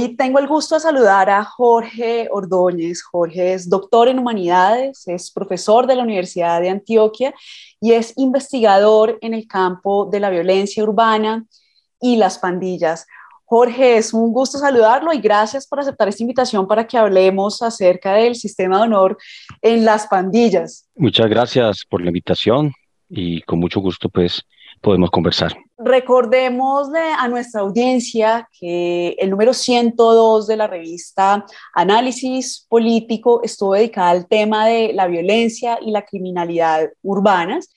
Hoy tengo el gusto de saludar a Jorge Ordóñez. Jorge es doctor en humanidades, es profesor de la Universidad de Antioquia y es investigador en el campo de la violencia urbana y las pandillas. Jorge, es un gusto saludarlo y gracias por aceptar esta invitación para que hablemos acerca del sistema de honor en las pandillas. Muchas gracias por la invitación y con mucho gusto pues podemos conversar. Recordemos a nuestra audiencia que el número 102 de la revista Análisis Político estuvo dedicada al tema de la violencia y la criminalidad urbanas.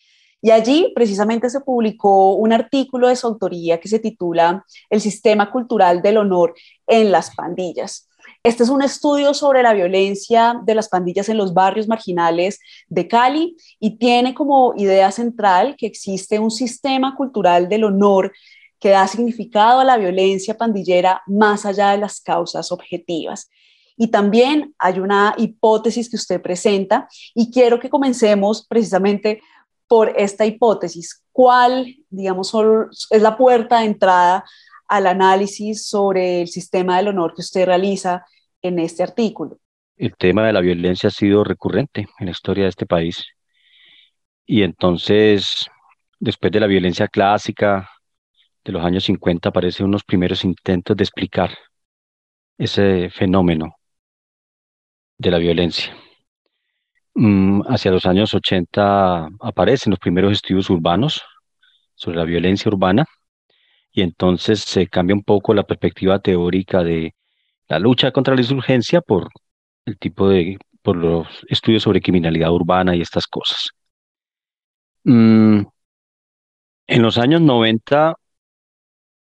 Y allí precisamente se publicó un artículo de su autoría que se titula El sistema cultural del honor en las pandillas. Este es un estudio sobre la violencia de las pandillas en los barrios marginales de Cali y tiene como idea central que existe un sistema cultural del honor que da significado a la violencia pandillera más allá de las causas objetivas. Y también hay una hipótesis que usted presenta y quiero que comencemos precisamente por esta hipótesis. ¿Cuál, digamos, es la puerta de entrada al análisis sobre el sistema del honor que usted realiza en este artículo. El tema de la violencia ha sido recurrente en la historia de este país. Y entonces, después de la violencia clásica de los años 50, aparecen unos primeros intentos de explicar ese fenómeno de la violencia. Mm, hacia los años 80 aparecen los primeros estudios urbanos sobre la violencia urbana y entonces se cambia un poco la perspectiva teórica de la lucha contra la insurgencia por el tipo de, por los estudios sobre criminalidad urbana y estas cosas. Mm, en los años 90,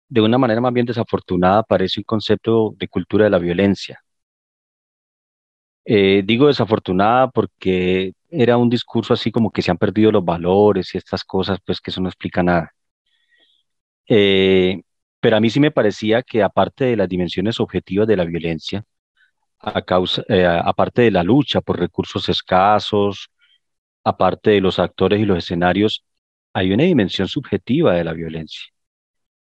de una manera más bien desafortunada, aparece un concepto de cultura de la violencia. Eh, digo desafortunada porque era un discurso así como que se han perdido los valores y estas cosas, pues que eso no explica nada. Eh, pero a mí sí me parecía que aparte de las dimensiones objetivas de la violencia, eh, a aparte de la lucha por recursos escasos, aparte de los actores y los escenarios, hay una dimensión subjetiva de la violencia.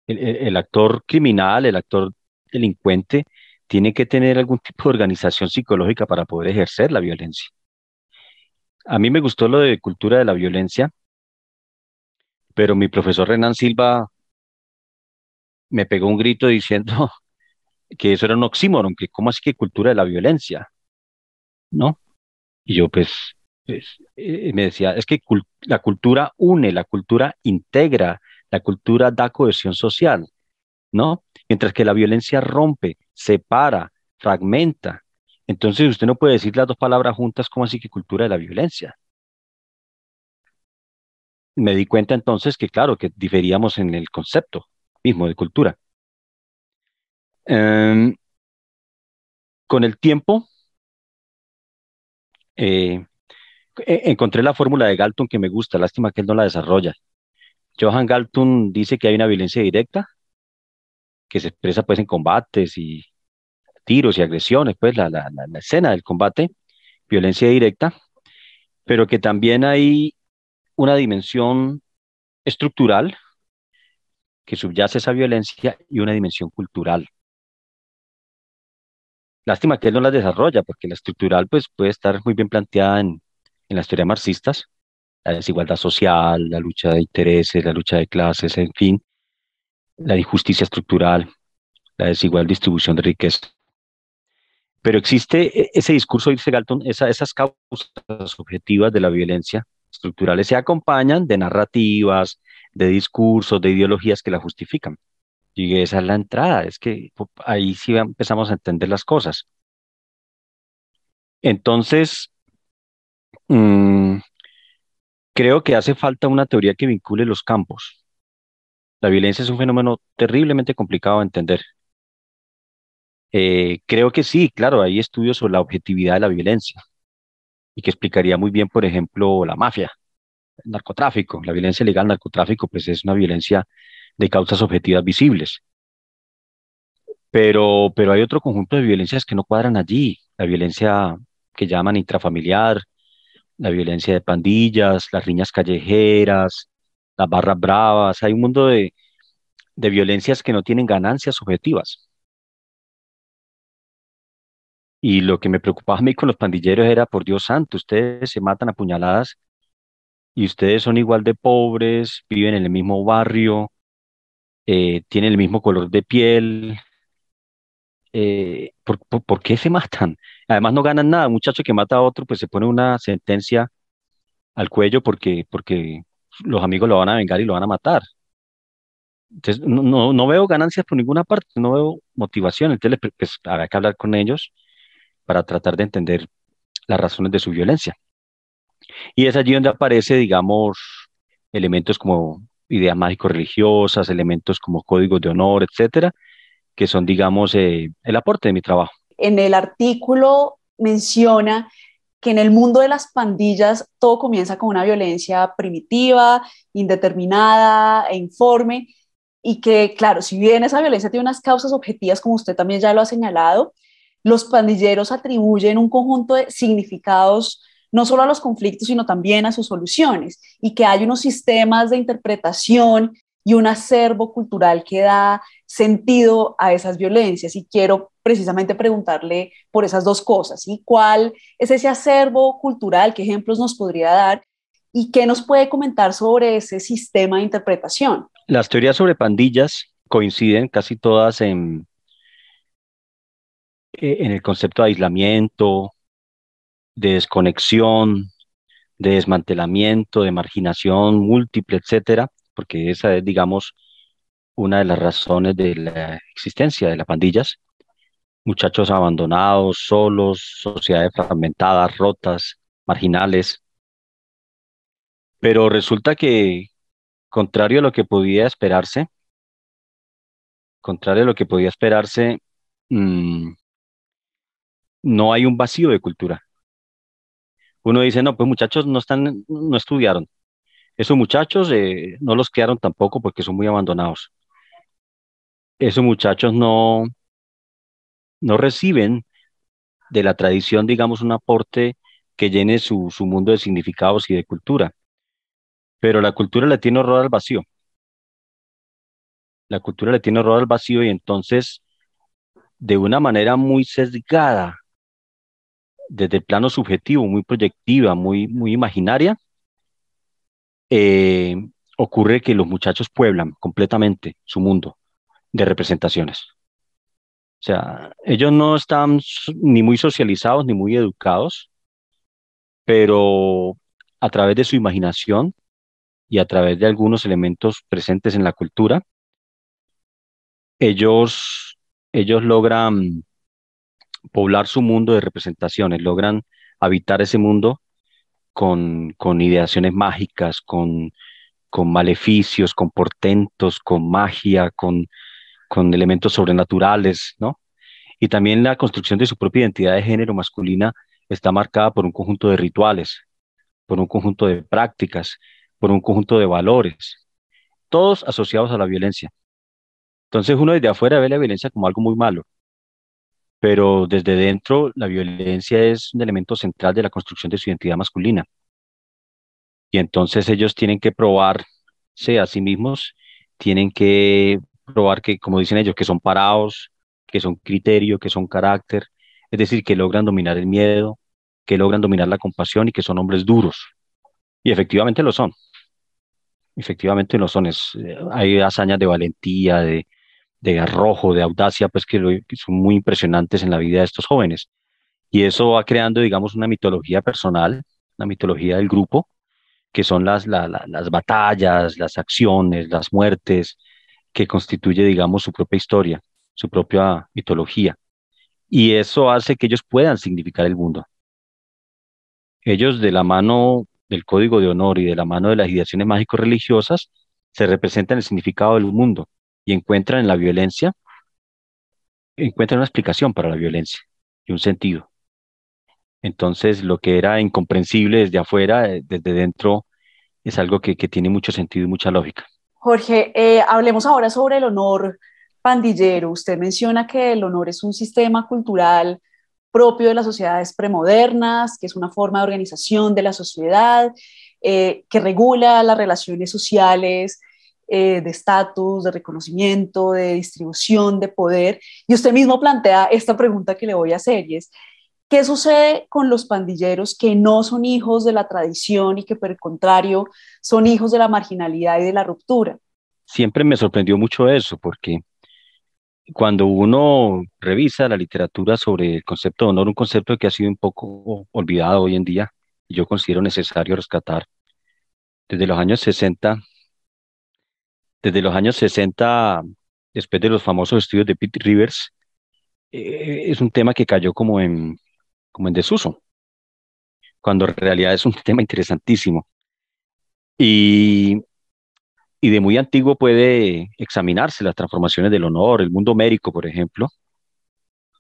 El, el actor criminal, el actor delincuente, tiene que tener algún tipo de organización psicológica para poder ejercer la violencia. A mí me gustó lo de cultura de la violencia, pero mi profesor Renan Silva me pegó un grito diciendo que eso era un oxímoron, que cómo así que cultura de la violencia, ¿no? Y yo pues, pues eh, me decía, es que la cultura une, la cultura integra, la cultura da cohesión social, ¿no? Mientras que la violencia rompe, separa, fragmenta. Entonces usted no puede decir las dos palabras juntas cómo así que cultura de la violencia. Me di cuenta entonces que claro, que diferíamos en el concepto mismo, de cultura. Em, con el tiempo, eh, e-, encontré la fórmula de Galton que me gusta, lástima que él no la desarrolla. Johan Galton dice que hay una violencia directa, que se expresa pues en combates y tiros y agresiones, pues la, la escena del combate, violencia directa, pero que también hay una dimensión estructural que subyace esa violencia y una dimensión cultural. Lástima que él no la desarrolla, porque la estructural pues, puede estar muy bien planteada en, en las teorías marxistas, la desigualdad social, la lucha de intereses, la lucha de clases, en fin, la injusticia estructural, la desigual distribución de riqueza. Pero existe e-, ese discurso, dice Galton, esas causas objetivas de la violencia estructurales se acompañan de narrativas, de discursos, de ideologías que la justifican. Y esa es la entrada, es que ahí sí empezamos a entender las cosas. Entonces, mm, creo que hace falta una teoría que vincule los campos. La violencia es un fenómeno terriblemente complicado de entender. Eh, creo que sí, claro, hay estudios sobre la objetividad de la violencia y que explicaría muy bien, por ejemplo, la mafia, narcotráfico. La violencia legal, narcotráfico, pues es una violencia de causas objetivas visibles. Pero, pero hay otro conjunto de violencias que no cuadran allí. La violencia que llaman intrafamiliar, la violencia de pandillas, las riñas callejeras, las barras bravas. Hay un mundo de, de violencias que no tienen ganancias objetivas. Y lo que me preocupaba a mí con los pandilleros era, por Dios santo, ustedes se matan a puñaladas y ustedes son igual de pobres, viven en el mismo barrio, eh, tienen el mismo color de piel, eh, ¿por, qué se matan? Además no ganan nada, un muchacho que mata a otro pues se pone una sentencia al cuello porque, porque los amigos lo van a vengar y lo van a matar. Entonces no, no veo ganancias por ninguna parte, no veo motivación, entonces pues, pues, habrá que hablar con ellos para tratar de entender las razones de su violencia. Y es allí donde aparece, digamos, elementos como ideas mágico-religiosas, elementos como códigos de honor, etcétera, que son, digamos, eh, el aporte de mi trabajo. En el artículo menciona que en el mundo de las pandillas todo comienza con una violencia primitiva, indeterminada e informe, y que, claro, si bien esa violencia tiene unas causas objetivas, como usted también ya lo ha señalado, los pandilleros atribuyen un conjunto de significados no solo a los conflictos, sino también a sus soluciones, y que hay unos sistemas de interpretación y un acervo cultural que da sentido a esas violencias. Y quiero precisamente preguntarle por esas dos cosas, ¿y cuál es ese acervo cultural? ¿Qué ejemplos nos podría dar? ¿Y qué nos puede comentar sobre ese sistema de interpretación? Las teorías sobre pandillas coinciden casi todas en, eh, en el concepto de aislamiento, de desconexión, de desmantelamiento, de marginación múltiple, etcétera, porque esa es, digamos, una de las razones de la existencia de las pandillas. Muchachos abandonados, solos, sociedades fragmentadas, rotas, marginales. Pero resulta que, contrario a lo que podía esperarse, contrario a lo que podía esperarse, mm, no hay un vacío de cultura uno dice, no, pues muchachos no están, no estudiaron. Esos muchachos eh, no los criaron tampoco porque son muy abandonados. Esos muchachos no, no reciben de la tradición, digamos, un aporte que llene su, su mundo de significados y de cultura. Pero la cultura le tiene horror al vacío. La cultura le tiene horror al vacío y entonces, de una manera muy sesgada, desde el plano subjetivo, muy proyectiva, muy, muy imaginaria, eh, ocurre que los muchachos pueblan completamente su mundo de representaciones. O sea, ellos no están ni muy socializados ni muy educados, pero a través de su imaginación y a través de algunos elementos presentes en la cultura, ellos, ellos logran poblar su mundo de representaciones, logran habitar ese mundo con, ideaciones mágicas, con, maleficios, con portentos, con magia, con, con elementos sobrenaturales, ¿no? Y también la construcción de su propia identidad de género masculina está marcada por un conjunto de rituales, por un conjunto de prácticas, por un conjunto de valores, todos asociados a la violencia. Entonces uno desde afuera ve la violencia como algo muy malo, pero desde dentro la violencia es un elemento central de la construcción de su identidad masculina. Y entonces ellos tienen que probarse a sí mismos, tienen que probar que, como dicen ellos, que son parados, que son criterio, que son carácter, es decir, que logran dominar el miedo, que logran dominar la compasión y que son hombres duros. Y efectivamente lo son. Efectivamente lo son. Eh, hay hazañas de valentía, de, de arrojo, de audacia, pues que, son muy impresionantes en la vida de estos jóvenes. Y eso va creando, digamos, una mitología personal, una mitología del grupo, que son las, las batallas, las acciones, las muertes, que constituye, digamos, su propia historia, su propia mitología. Y eso hace que ellos puedan significar el mundo. Ellos de la mano del código de honor y de la mano de las ideaciones mágico-religiosas se representan el significado del mundo y encuentran en la violencia, encuentran una explicación para la violencia y un sentido. Entonces, lo que era incomprensible desde afuera, eh, desde dentro, es algo que, tiene mucho sentido y mucha lógica. Jorge, eh, hablemos ahora sobre el honor pandillero. Usted menciona que el honor es un sistema cultural propio de las sociedades premodernas, que es una forma de organización de la sociedad, eh, que regula las relaciones sociales eh, de estatus, de reconocimiento, de distribución, de poder. Y usted mismo plantea esta pregunta que le voy a hacer y es, ¿qué sucede con los pandilleros que no son hijos de la tradición y que por el contrario son hijos de la marginalidad y de la ruptura? Siempre me sorprendió mucho eso porque cuando uno revisa la literatura sobre el concepto de honor, un concepto que ha sido un poco olvidado hoy en día, yo considero necesario rescatar. Desde los años 60 desde los años 60, después de los famosos estudios de Pete Rivers, eh, es un tema que cayó como en, como en desuso, cuando en realidad es un tema interesantísimo. Y, y de muy antiguo puede examinarse las transformaciones del honor, el mundo médico, por ejemplo,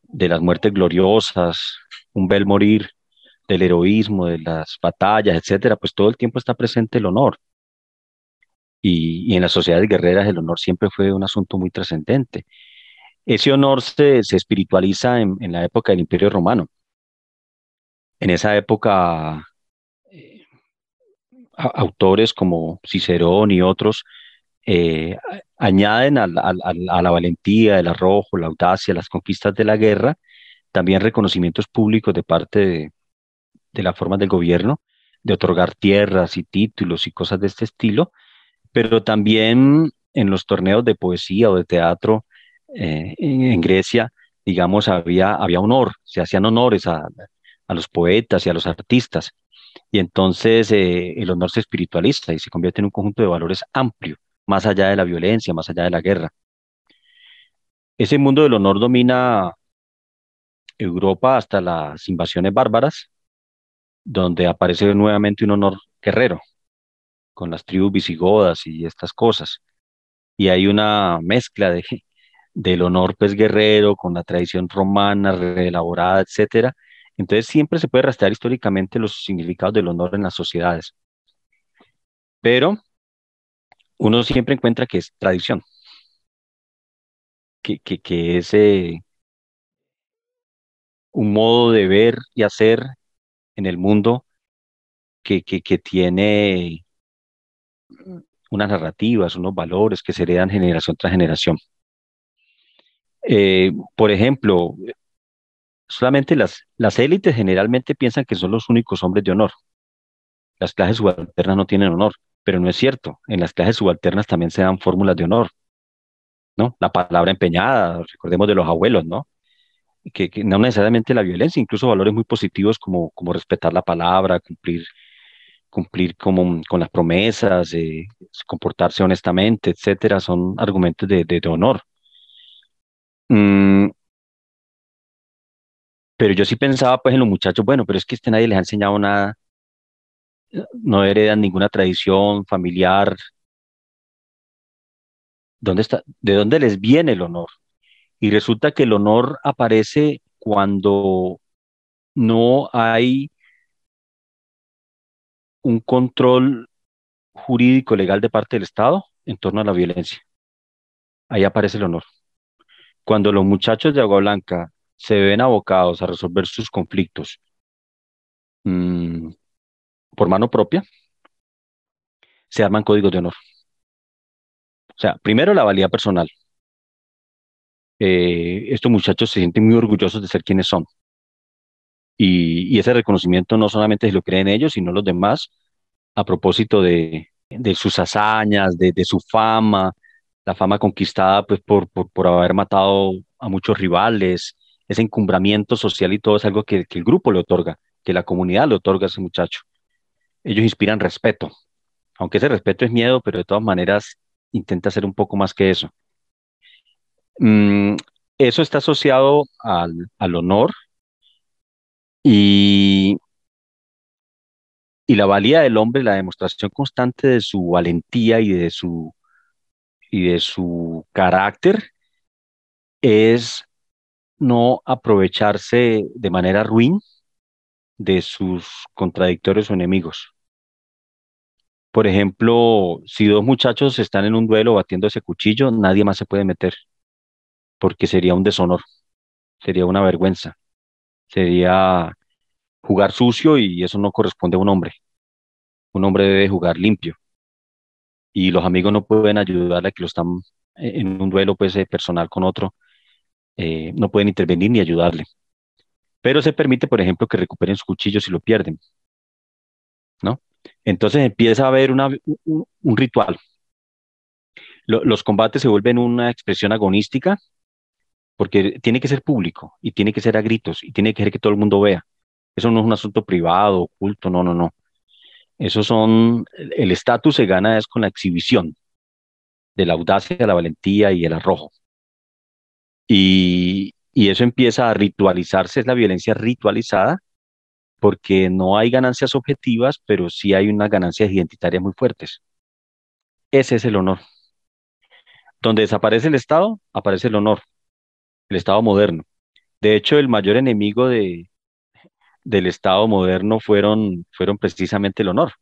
de las muertes gloriosas, un bel morir, del heroísmo, de las batallas, etcétera, pues todo el tiempo está presente el honor y, en las sociedades guerreras el honor siempre fue un asunto muy trascendente. Ese honor se, espiritualiza en, la época del Imperio Romano. En esa época, eh, autores como Cicerón y otros eh, añaden a, la valentía, el arrojo, la audacia, las conquistas de la guerra, también reconocimientos públicos de parte de, de las formas del gobierno, de otorgar tierras y títulos y cosas de este estilo, pero también en los torneos de poesía o de teatro eh, en Grecia, digamos, había, había honor, se hacían honores a, los poetas y a los artistas. Y entonces eh, el honor se espiritualiza y se convierte en un conjunto de valores amplio, más allá de la violencia, más allá de la guerra. Ese mundo del honor domina Europa hasta las invasiones bárbaras, donde aparece nuevamente un honor guerrero, con las tribus visigodas y estas cosas. Y hay una mezcla de, del honor pues guerrero con la tradición romana reelaborada, etcétera. Entonces siempre se puede rastrear históricamente los significados del honor en las sociedades. Pero uno siempre encuentra que es tradición, que, que, que es un modo de ver y hacer en el mundo que, que tiene unas narrativas, unos valores que se heredan generación tras generación. Eh, por ejemplo, solamente las, las élites generalmente piensan que son los únicos hombres de honor. Las clases subalternas no tienen honor, pero no es cierto. En las clases subalternas también se dan fórmulas de honor, ¿no? La palabra empeñada, recordemos de los abuelos, ¿no? Que, que no necesariamente la violencia, incluso valores muy positivos como, como respetar la palabra, cumplir cumplir como, con las promesas, eh, comportarse honestamente, etcétera, son argumentos de, honor. Mm. pero yo sí pensaba pues en los muchachos, bueno, pero es que este nadie les ha enseñado nada, no heredan ninguna tradición familiar. ¿Dónde está, ¿De dónde les viene el honor? Y resulta que el honor aparece cuando no hay un control jurídico legal de parte del Estado en torno a la violencia. Ahí aparece el honor. Cuando los muchachos de Agua Blanca se ven abocados a resolver sus conflictos mm, por mano propia, se arman códigos de honor. O sea, primero la valía personal. Eh, estos muchachos se sienten muy orgullosos de ser quienes son. Y, ese reconocimiento no solamente se lo creen ellos, sino los demás, a propósito de, sus hazañas, de, su fama, la fama conquistada pues, por, por, haber matado a muchos rivales, ese encumbramiento social y todo es algo que, el grupo le otorga, que la comunidad le otorga a ese muchacho. Ellos inspiran respeto, aunque ese respeto es miedo, pero de todas maneras intenta ser un poco más que eso. Mm, eso está asociado al, al honor, y, la valía del hombre, la demostración constante de su valentía y de su, y de su carácter es no aprovecharse de manera ruin de sus contradictorios o enemigos. Por ejemplo, si dos muchachos están en un duelo batiendo ese cuchillo, nadie más se puede meter, porque sería un deshonor, sería una vergüenza sería jugar sucio y eso no corresponde a un hombre. Un hombre debe jugar limpio. Y los amigos no pueden ayudarle a que lo están eh, en un duelo pues, eh, personal con otro. Eh, no pueden intervenir ni ayudarle. Pero se permite, por ejemplo, que recuperen sus cuchillos si lo pierden. ¿No? Entonces empieza a haber un, ritual. los combates se vuelven una expresión agonística porque tiene que ser público y tiene que ser a gritos y tiene que ser que todo el mundo vea. Eso no es un asunto privado, oculto, no, no, no. Eso son, el estatus se gana es con la exhibición de la audacia, la valentía y el arrojo. Y, y eso empieza a ritualizarse, es la violencia ritualizada, porque no hay ganancias objetivas, pero sí hay unas ganancias identitarias muy fuertes. Ese es el honor. Donde desaparece el Estado, aparece el honor el Estado moderno. De hecho, el mayor enemigo de, del Estado moderno fueron, fueron precisamente el honor,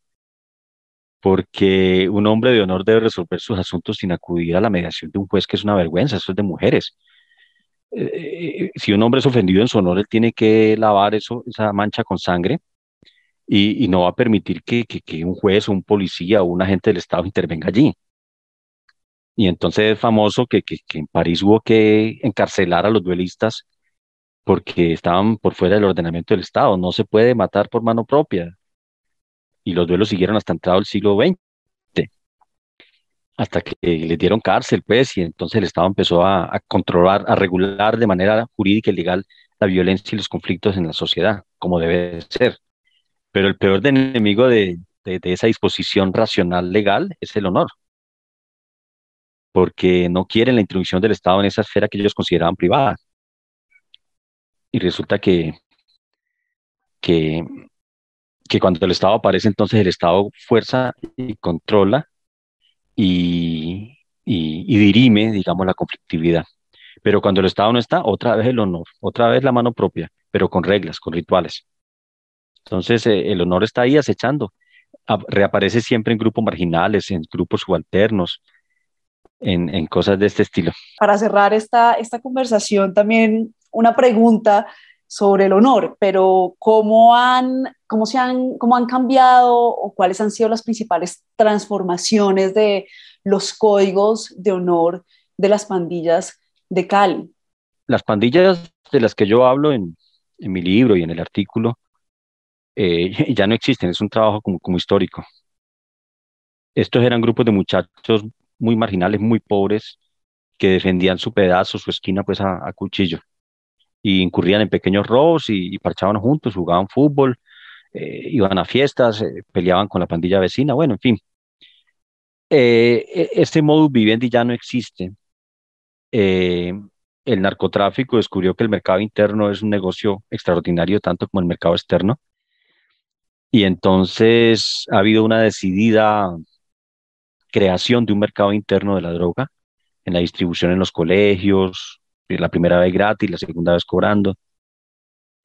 porque un hombre de honor debe resolver sus asuntos sin acudir a la mediación de un juez, que es una vergüenza, eso es de mujeres. Eh, eh, eh, si un hombre es ofendido en su honor, él tiene que lavar eso, esa mancha con sangre y, no va a permitir que, que un juez, un policía o un agente del Estado intervenga allí. Y entonces es famoso que, en París hubo que encarcelar a los duelistas porque estaban por fuera del ordenamiento del Estado. No se puede matar por mano propia. Y los duelos siguieron hasta entrado el siglo XX hasta que les dieron cárcel, pues, y entonces el Estado empezó a, controlar, a regular de manera jurídica y legal la violencia y los conflictos en la sociedad, como debe ser. Pero el peor enemigo de esa disposición racional legal es el honor porque no quieren la introducción del Estado en esa esfera que ellos consideraban privada. Y resulta que, que, que cuando el Estado aparece, entonces el Estado fuerza y controla y, y, dirime, digamos, la conflictividad. Pero cuando el Estado no está, otra vez el honor, otra vez la mano propia, pero con reglas, con rituales. Entonces, eh, el honor está ahí acechando. reaparece siempre en grupos marginales, en grupos subalternos, en, cosas de este estilo. Para cerrar esta, esta conversación, también una pregunta sobre el honor, pero ¿cómo han, cómo se cómo han cambiado o cuáles han sido las principales transformaciones de los códigos de honor de las pandillas de Cali? Las pandillas de las que yo hablo en, mi libro y en el artículo eh, ya no existen, es un trabajo como, como histórico. Estos eran grupos de muchachos muy marginales, muy pobres, que defendían su pedazo, su esquina, pues a, cuchillo. Y incurrían en pequeños robos y, parchaban juntos, jugaban fútbol, eh, iban a fiestas, eh, peleaban con la pandilla vecina, bueno, en fin. Eh, e-, este modus vivendi ya no existe. el narcotráfico descubrió que el mercado interno es un negocio extraordinario, tanto como el mercado externo. Y entonces ha habido una decidida creación de un mercado interno de la droga, en la distribución en los colegios, eh, la primera vez gratis, la segunda vez cobrando,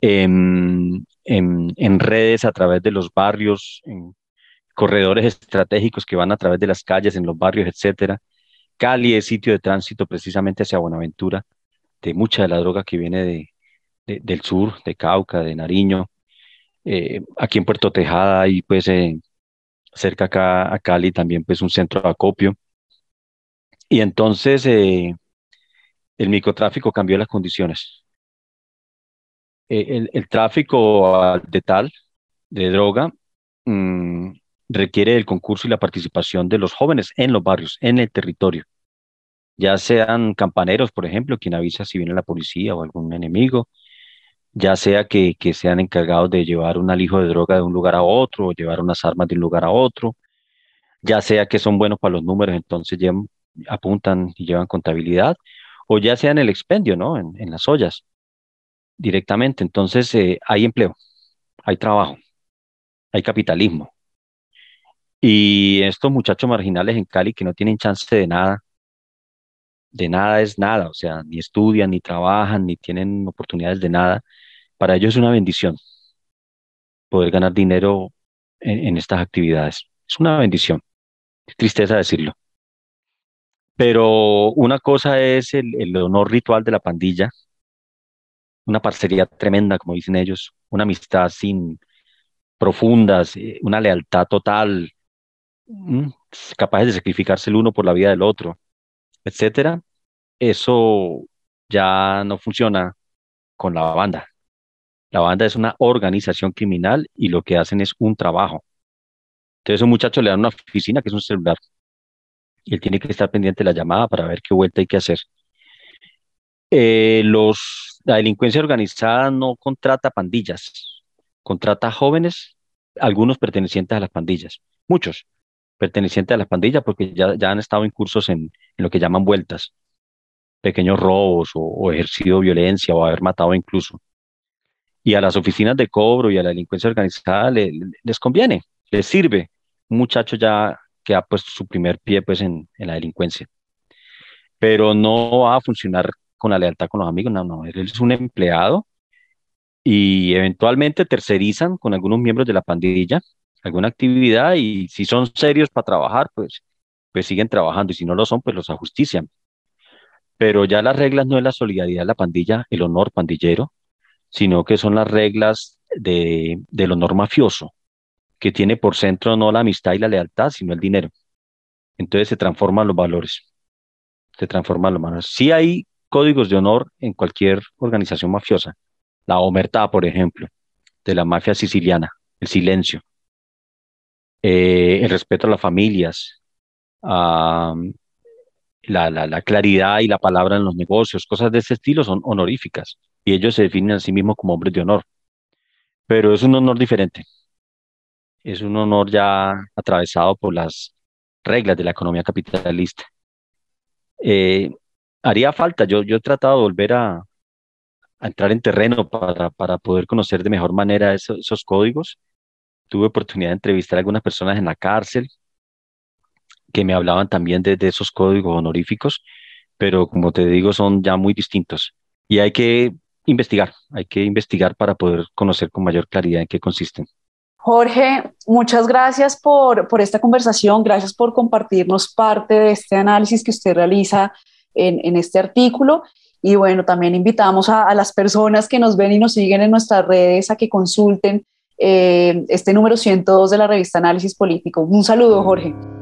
em, em, en, redes a través de los barrios, en corredores estratégicos que van a través de las calles, en los barrios, etcétera. Cali es sitio de tránsito precisamente hacia Buenaventura, de mucha de la droga que viene de, del sur, de Cauca, de Nariño. Eh, aquí en Puerto Tejada y pues en cerca acá a Cali también pues un centro de acopio. Y entonces eh, el microtráfico cambió las condiciones. Eh, el, tráfico ah, de tal, de droga, mm, requiere el concurso y la participación de los jóvenes en los barrios, en el territorio. Ya sean campaneros, por ejemplo, quien avisa si viene la policía o algún enemigo, ya sea que, sean encargados de llevar un alijo de droga de un lugar a otro, o llevar unas armas de un lugar a otro, ya sea que son buenos para los números, entonces apuntan y llevan contabilidad, o ya sea en el expendio, ¿no? En, en las ollas, directamente. Entonces eh, hay empleo, hay trabajo, hay capitalismo. Y estos muchachos marginales en Cali que no tienen chance de nada, de nada es nada, o sea, ni estudian, ni trabajan, ni tienen oportunidades de nada, para ellos es una bendición poder ganar dinero en, estas actividades. Es una bendición. Tristeza decirlo. Pero una cosa es el, el, honor ritual de la pandilla, una parcería tremenda, como dicen ellos, una amistad sin profundas, eh, una lealtad total, mm, capaces de sacrificarse el uno por la vida del otro, etcétera. Eso ya no funciona con la banda. La banda es una organización criminal y lo que hacen es un trabajo. Entonces un muchacho le da una oficina que es un celular y él tiene que estar pendiente de la llamada para ver qué vuelta hay que hacer. Eh, los, la delincuencia organizada no contrata pandillas, contrata jóvenes, algunos pertenecientes a las pandillas, muchos pertenecientes a las pandillas porque ya, ya han estado en en, en lo que llaman vueltas, pequeños robos o ejercido violencia o haber matado incluso y a las oficinas de cobro y a la delincuencia organizada les conviene, les sirve. Un muchacho ya que ha puesto su primer pie pues en, la delincuencia. Pero no va a funcionar con la lealtad con los amigos, no, no, él es un empleado y eventualmente tercerizan con algunos miembros de la pandilla alguna actividad y si son serios para trabajar, pues, pues siguen trabajando y si no lo son, pues los ajustician. Pero ya las reglas no es la solidaridad de la pandilla, el honor pandillero, sino que son las reglas de, del honor mafioso, que tiene por centro no la amistad y la lealtad, sino el dinero. Entonces se transforman los valores, se transforman los valores. Sí hay códigos de honor en cualquier organización mafiosa, la omertá, por ejemplo, de la mafia siciliana, el silencio, eh, el respeto a las familias, mm, la, claridad y la palabra en los negocios, cosas de ese estilo son honoríficas y ellos se definen a sí mismos como hombres de honor. Pero es un honor diferente. Es un honor ya atravesado por las reglas de la economía capitalista. Eh, haría falta, yo, yo he tratado de volver a, entrar en terreno para, para, poder conocer de mejor manera esos, códigos. Tuve oportunidad de entrevistar a algunas personas en la cárcel que me hablaban también de, de esos códigos honoríficos, pero como te digo, son ya muy distintos. Y hay que investigar, hay que investigar para poder conocer con mayor claridad en qué consisten. Jorge, muchas gracias por, esta conversación, gracias por compartirnos parte de este análisis que usted realiza en, este artículo. Y bueno, también invitamos a, las personas que nos ven y nos siguen en nuestras redes a que consulten eh, este número 102 de la revista Análisis Político. Un saludo, Jorge.